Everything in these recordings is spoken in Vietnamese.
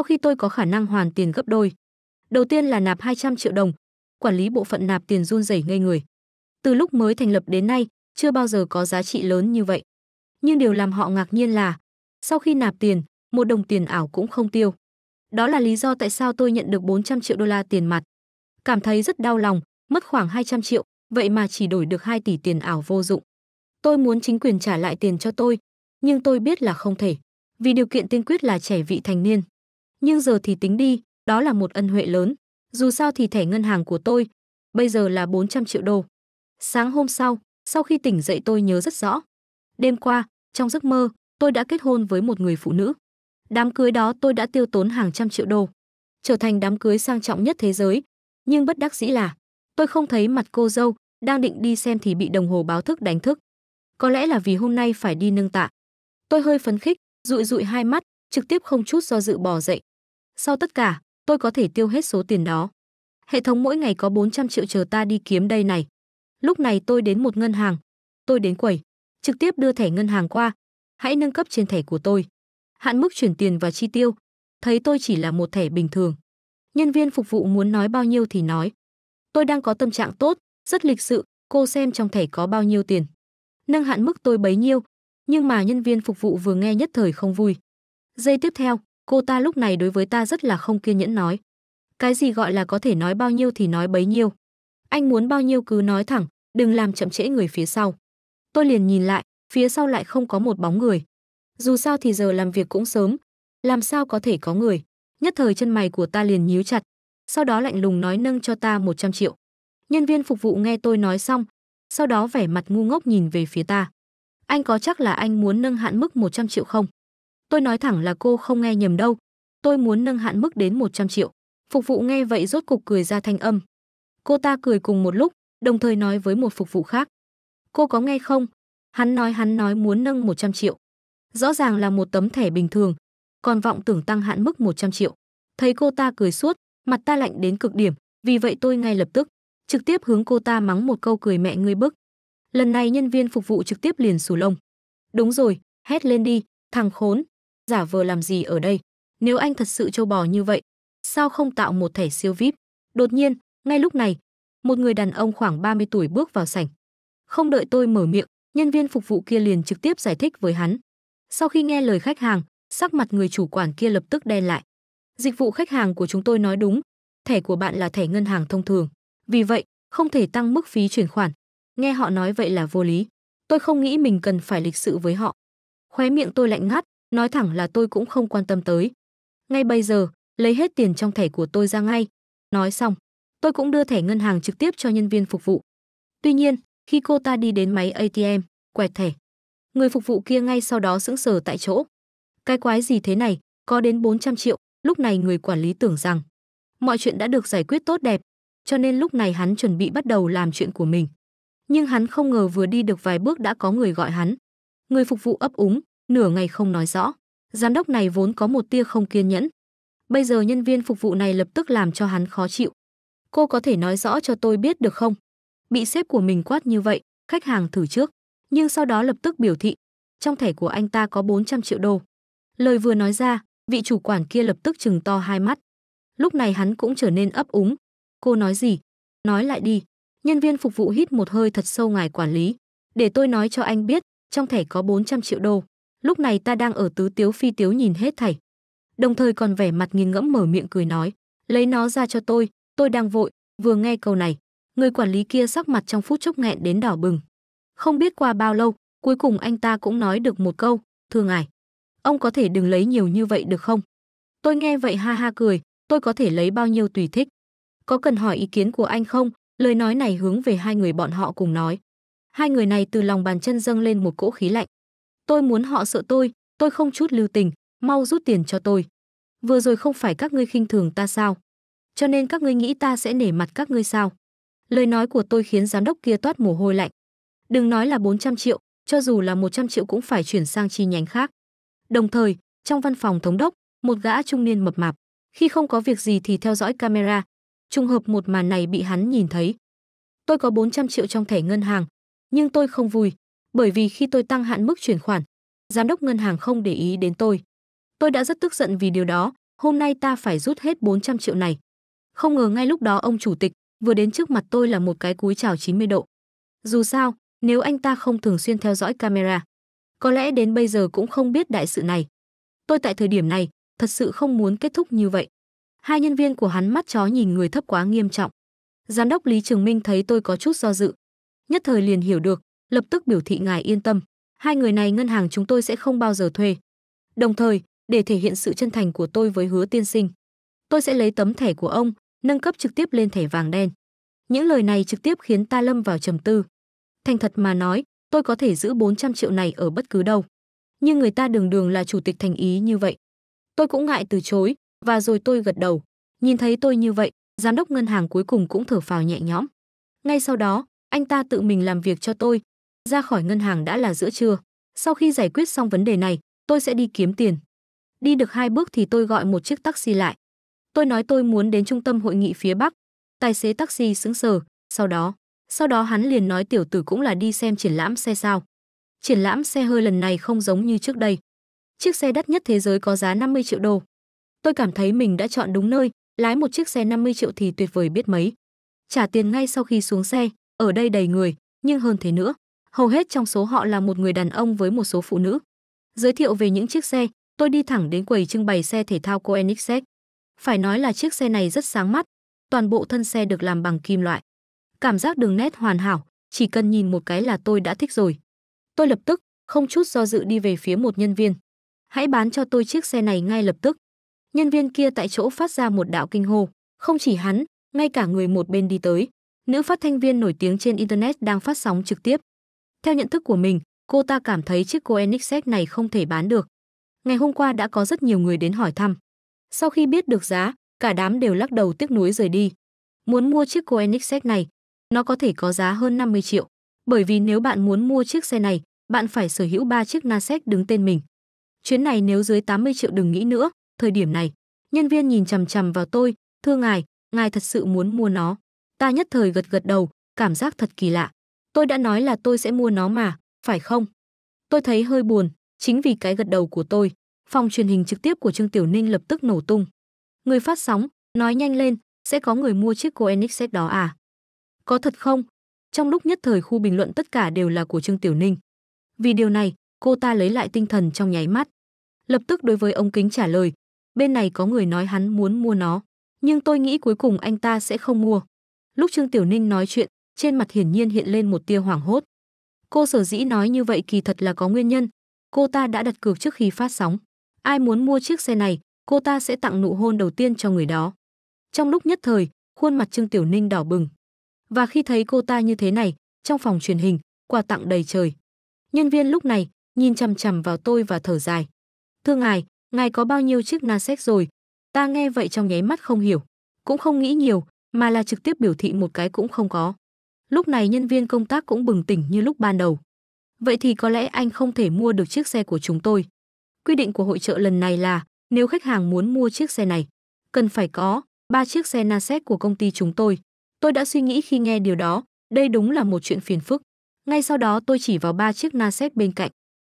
sau khi tôi có khả năng hoàn tiền gấp đôi. Đầu tiên là nạp 200 triệu đồng, quản lý bộ phận nạp tiền run rẩy ngây người. Từ lúc mới thành lập đến nay, chưa bao giờ có giá trị lớn như vậy. Nhưng điều làm họ ngạc nhiên là, sau khi nạp tiền, một đồng tiền ảo cũng không tiêu. Đó là lý do tại sao tôi nhận được 400 triệu đô la tiền mặt. Cảm thấy rất đau lòng, mất khoảng 200 triệu, vậy mà chỉ đổi được 2 tỷ tiền ảo vô dụng. Tôi muốn chính quyền trả lại tiền cho tôi, nhưng tôi biết là không thể, vì điều kiện tiên quyết là trẻ vị thành niên nhưng giờ thì tính đi, đó là một ân huệ lớn. Dù sao thì thẻ ngân hàng của tôi bây giờ là 400 triệu đô. Sáng hôm sau, sau khi tỉnh dậy tôi nhớ rất rõ. Đêm qua, trong giấc mơ, tôi đã kết hôn với một người phụ nữ. Đám cưới đó tôi đã tiêu tốn hàng trăm triệu đô, trở thành đám cưới sang trọng nhất thế giới. Nhưng bất đắc dĩ là, tôi không thấy mặt cô dâu, đang định đi xem thì bị đồng hồ báo thức đánh thức. Có lẽ là vì hôm nay phải đi nâng tạ. Tôi hơi phấn khích, dụi dụi hai mắt, trực tiếp không chút do dự bỏ dậy. Sau tất cả, tôi có thể tiêu hết số tiền đó. Hệ thống mỗi ngày có 400 triệu chờ ta đi kiếm đây này. Lúc này tôi đến một ngân hàng. Tôi đến quầy, trực tiếp đưa thẻ ngân hàng qua. Hãy nâng cấp trên thẻ của tôi. Hạn mức chuyển tiền và chi tiêu. Thấy tôi chỉ là một thẻ bình thường. Nhân viên phục vụ muốn nói bao nhiêu thì nói. Tôi đang có tâm trạng tốt, rất lịch sự, cô xem trong thẻ có bao nhiêu tiền. Nâng hạn mức tôi bấy nhiêu, nhưng mà nhân viên phục vụ vừa nghe nhất thời không vui. Giây tiếp theo, Cô ta lúc này đối với ta rất là không kiên nhẫn nói. Cái gì gọi là có thể nói bao nhiêu thì nói bấy nhiêu. Anh muốn bao nhiêu cứ nói thẳng, đừng làm chậm trễ người phía sau. Tôi liền nhìn lại, phía sau lại không có một bóng người. Dù sao thì giờ làm việc cũng sớm, làm sao có thể có người. Nhất thời chân mày của ta liền nhíu chặt, sau đó lạnh lùng nói nâng cho ta 100 triệu. Nhân viên phục vụ nghe tôi nói xong, sau đó vẻ mặt ngu ngốc nhìn về phía ta. Anh có chắc là anh muốn nâng hạn mức 100 triệu không? Tôi nói thẳng là cô không nghe nhầm đâu. Tôi muốn nâng hạn mức đến 100 triệu. Phục vụ nghe vậy rốt cục cười ra thanh âm. Cô ta cười cùng một lúc, đồng thời nói với một phục vụ khác. Cô có nghe không? Hắn nói hắn nói muốn nâng 100 triệu. Rõ ràng là một tấm thẻ bình thường, còn vọng tưởng tăng hạn mức 100 triệu. Thấy cô ta cười suốt, mặt ta lạnh đến cực điểm, vì vậy tôi ngay lập tức trực tiếp hướng cô ta mắng một câu cười mẹ ngươi bức. Lần này nhân viên phục vụ trực tiếp liền sù lông. Đúng rồi, hét lên đi, thằng khốn, giả vờ làm gì ở đây? Nếu anh thật sự trâu bò như vậy, sao không tạo một thẻ siêu VIP? Đột nhiên, ngay lúc này, một người đàn ông khoảng 30 tuổi bước vào sảnh. Không đợi tôi mở miệng, nhân viên phục vụ kia liền trực tiếp giải thích với hắn. Sau khi nghe lời khách hàng, sắc mặt người chủ quản kia lập tức đen lại. Dịch vụ khách hàng của chúng tôi nói đúng, thẻ của bạn là thẻ ngân hàng thông thường, vì vậy không thể tăng mức phí chuyển khoản. Nghe họ nói vậy là vô lý. Tôi không nghĩ mình cần phải lịch sự với họ. Khóe miệng tôi lạnh ngắt, Nói thẳng là tôi cũng không quan tâm tới. Ngay bây giờ, lấy hết tiền trong thẻ của tôi ra ngay. Nói xong, tôi cũng đưa thẻ ngân hàng trực tiếp cho nhân viên phục vụ. Tuy nhiên, khi cô ta đi đến máy ATM, quẹt thẻ, người phục vụ kia ngay sau đó sững sờ tại chỗ. Cái quái gì thế này, có đến 400 triệu, lúc này người quản lý tưởng rằng mọi chuyện đã được giải quyết tốt đẹp, cho nên lúc này hắn chuẩn bị bắt đầu làm chuyện của mình. Nhưng hắn không ngờ vừa đi được vài bước đã có người gọi hắn. Người phục vụ ấp úng, nửa ngày không nói rõ. Giám đốc này vốn có một tia không kiên nhẫn. Bây giờ nhân viên phục vụ này lập tức làm cho hắn khó chịu. Cô có thể nói rõ cho tôi biết được không? Bị sếp của mình quát như vậy, khách hàng thử trước, nhưng sau đó lập tức biểu thị. Trong thẻ của anh ta có 400 triệu đô. Lời vừa nói ra, vị chủ quản kia lập tức chừng to hai mắt. Lúc này hắn cũng trở nên ấp úng. Cô nói gì? Nói lại đi. Nhân viên phục vụ hít một hơi thật sâu ngài quản lý. Để tôi nói cho anh biết, trong thẻ có 400 triệu đô lúc này ta đang ở tứ tiếu phi tiếu nhìn hết thảy đồng thời còn vẻ mặt nghiêng ngẫm mở miệng cười nói lấy nó ra cho tôi tôi đang vội vừa nghe câu này người quản lý kia sắc mặt trong phút chốc nghẹn đến đỏ bừng không biết qua bao lâu cuối cùng anh ta cũng nói được một câu thưa ngài ông có thể đừng lấy nhiều như vậy được không tôi nghe vậy ha ha cười tôi có thể lấy bao nhiêu tùy thích có cần hỏi ý kiến của anh không lời nói này hướng về hai người bọn họ cùng nói hai người này từ lòng bàn chân dâng lên một cỗ khí lạnh Tôi muốn họ sợ tôi, tôi không chút lưu tình, mau rút tiền cho tôi. Vừa rồi không phải các ngươi khinh thường ta sao? Cho nên các ngươi nghĩ ta sẽ nể mặt các ngươi sao? Lời nói của tôi khiến giám đốc kia toát mồ hôi lạnh. Đừng nói là 400 triệu, cho dù là 100 triệu cũng phải chuyển sang chi nhánh khác. Đồng thời, trong văn phòng thống đốc, một gã trung niên mập mạp, khi không có việc gì thì theo dõi camera. Trùng hợp một màn này bị hắn nhìn thấy. Tôi có 400 triệu trong thẻ ngân hàng, nhưng tôi không vui, bởi vì khi tôi tăng hạn mức chuyển khoản, giám đốc ngân hàng không để ý đến tôi. Tôi đã rất tức giận vì điều đó, hôm nay ta phải rút hết 400 triệu này. Không ngờ ngay lúc đó ông chủ tịch vừa đến trước mặt tôi là một cái cúi chào 90 độ. Dù sao, nếu anh ta không thường xuyên theo dõi camera, có lẽ đến bây giờ cũng không biết đại sự này. Tôi tại thời điểm này thật sự không muốn kết thúc như vậy. Hai nhân viên của hắn mắt chó nhìn người thấp quá nghiêm trọng. Giám đốc Lý Trường Minh thấy tôi có chút do dự, nhất thời liền hiểu được, lập tức biểu thị ngài yên tâm, hai người này ngân hàng chúng tôi sẽ không bao giờ thuê. Đồng thời, để thể hiện sự chân thành của tôi với Hứa tiên sinh, tôi sẽ lấy tấm thẻ của ông, nâng cấp trực tiếp lên thẻ vàng đen. Những lời này trực tiếp khiến ta lâm vào trầm tư. Thành thật mà nói, tôi có thể giữ 400 triệu này ở bất cứ đâu. Nhưng người ta đường đường là chủ tịch thành ý như vậy. Tôi cũng ngại từ chối, và rồi tôi gật đầu. Nhìn thấy tôi như vậy, giám đốc ngân hàng cuối cùng cũng thở phào nhẹ nhõm. Ngay sau đó, anh ta tự mình làm việc cho tôi, ra khỏi ngân hàng đã là giữa trưa. Sau khi giải quyết xong vấn đề này, tôi sẽ đi kiếm tiền. Đi được hai bước thì tôi gọi một chiếc taxi lại. Tôi nói tôi muốn đến trung tâm hội nghị phía Bắc. Tài xế taxi sững sờ, sau đó, sau đó hắn liền nói tiểu tử cũng là đi xem triển lãm xe sao. Triển lãm xe hơi lần này không giống như trước đây. Chiếc xe đắt nhất thế giới có giá 50 triệu đô. Tôi cảm thấy mình đã chọn đúng nơi, lái một chiếc xe 50 triệu thì tuyệt vời biết mấy. Trả tiền ngay sau khi xuống xe, ở đây đầy người, nhưng hơn thế nữa, hầu hết trong số họ là một người đàn ông với một số phụ nữ. Giới thiệu về những chiếc xe, tôi đi thẳng đến quầy trưng bày xe thể thao Koenigsegg. Phải nói là chiếc xe này rất sáng mắt, toàn bộ thân xe được làm bằng kim loại. Cảm giác đường nét hoàn hảo, chỉ cần nhìn một cái là tôi đã thích rồi. Tôi lập tức, không chút do dự đi về phía một nhân viên. Hãy bán cho tôi chiếc xe này ngay lập tức. Nhân viên kia tại chỗ phát ra một đạo kinh hô, không chỉ hắn, ngay cả người một bên đi tới. Nữ phát thanh viên nổi tiếng trên internet đang phát sóng trực tiếp, theo nhận thức của mình, cô ta cảm thấy chiếc Koenigsegg này không thể bán được. Ngày hôm qua đã có rất nhiều người đến hỏi thăm. Sau khi biết được giá, cả đám đều lắc đầu tiếc nuối rời đi. Muốn mua chiếc Koenigsegg này, nó có thể có giá hơn 50 triệu, bởi vì nếu bạn muốn mua chiếc xe này, bạn phải sở hữu 3 chiếc Nasdaq đứng tên mình. Chuyến này nếu dưới 80 triệu đừng nghĩ nữa, thời điểm này, nhân viên nhìn chằm chằm vào tôi, thưa ngài, ngài thật sự muốn mua nó. Ta nhất thời gật gật đầu, cảm giác thật kỳ lạ. Tôi đã nói là tôi sẽ mua nó mà, phải không? Tôi thấy hơi buồn, chính vì cái gật đầu của tôi. Phòng truyền hình trực tiếp của Trương Tiểu Ninh lập tức nổ tung. Người phát sóng, nói nhanh lên, sẽ có người mua chiếc set đó à? Có thật không? Trong lúc nhất thời khu bình luận tất cả đều là của Trương Tiểu Ninh. Vì điều này, cô ta lấy lại tinh thần trong nháy mắt. Lập tức đối với ông Kính trả lời, bên này có người nói hắn muốn mua nó, nhưng tôi nghĩ cuối cùng anh ta sẽ không mua. Lúc Trương Tiểu Ninh nói chuyện, trên mặt hiển nhiên hiện lên một tia hoảng hốt. Cô sở dĩ nói như vậy kỳ thật là có nguyên nhân. Cô ta đã đặt cược trước khi phát sóng. Ai muốn mua chiếc xe này, cô ta sẽ tặng nụ hôn đầu tiên cho người đó. Trong lúc nhất thời, khuôn mặt Trương Tiểu Ninh đỏ bừng. Và khi thấy cô ta như thế này, trong phòng truyền hình, quà tặng đầy trời. Nhân viên lúc này, nhìn chằm chằm vào tôi và thở dài. Thưa ngài, ngài có bao nhiêu chiếc Nasex rồi? Ta nghe vậy trong nháy mắt không hiểu. Cũng không nghĩ nhiều, mà là trực tiếp biểu thị một cái cũng không có. Lúc này nhân viên công tác cũng bừng tỉnh như lúc ban đầu. Vậy thì có lẽ anh không thể mua được chiếc xe của chúng tôi. Quy định của hội trợ lần này là nếu khách hàng muốn mua chiếc xe này, cần phải có ba chiếc xe Naset của công ty chúng tôi. Tôi đã suy nghĩ khi nghe điều đó, đây đúng là một chuyện phiền phức. Ngay sau đó tôi chỉ vào ba chiếc Naset bên cạnh.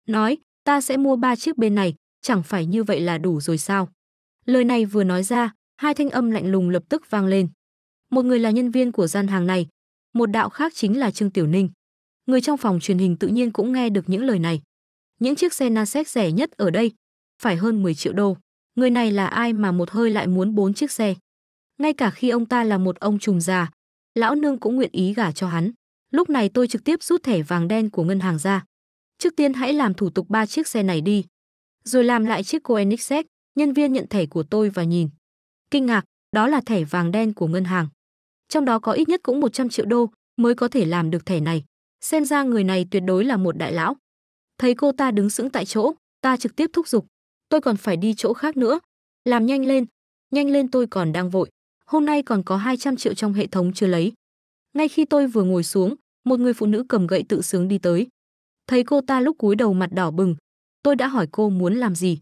Nói, ta sẽ mua ba chiếc bên này, chẳng phải như vậy là đủ rồi sao? Lời này vừa nói ra, hai thanh âm lạnh lùng lập tức vang lên. Một người là nhân viên của gian hàng này, một đạo khác chính là Trương Tiểu Ninh. Người trong phòng truyền hình tự nhiên cũng nghe được những lời này. Những chiếc xe Nasdaq rẻ nhất ở đây, phải hơn 10 triệu đô. Người này là ai mà một hơi lại muốn bốn chiếc xe? Ngay cả khi ông ta là một ông trùm già, lão nương cũng nguyện ý gả cho hắn. Lúc này tôi trực tiếp rút thẻ vàng đen của ngân hàng ra. Trước tiên hãy làm thủ tục ba chiếc xe này đi. Rồi làm lại chiếc Koenigsegg, nhân viên nhận thẻ của tôi và nhìn. Kinh ngạc, đó là thẻ vàng đen của ngân hàng trong đó có ít nhất cũng 100 triệu đô mới có thể làm được thẻ này. Xem ra người này tuyệt đối là một đại lão. Thấy cô ta đứng sững tại chỗ, ta trực tiếp thúc giục. Tôi còn phải đi chỗ khác nữa. Làm nhanh lên, nhanh lên tôi còn đang vội. Hôm nay còn có 200 triệu trong hệ thống chưa lấy. Ngay khi tôi vừa ngồi xuống, một người phụ nữ cầm gậy tự sướng đi tới. Thấy cô ta lúc cúi đầu mặt đỏ bừng, tôi đã hỏi cô muốn làm gì.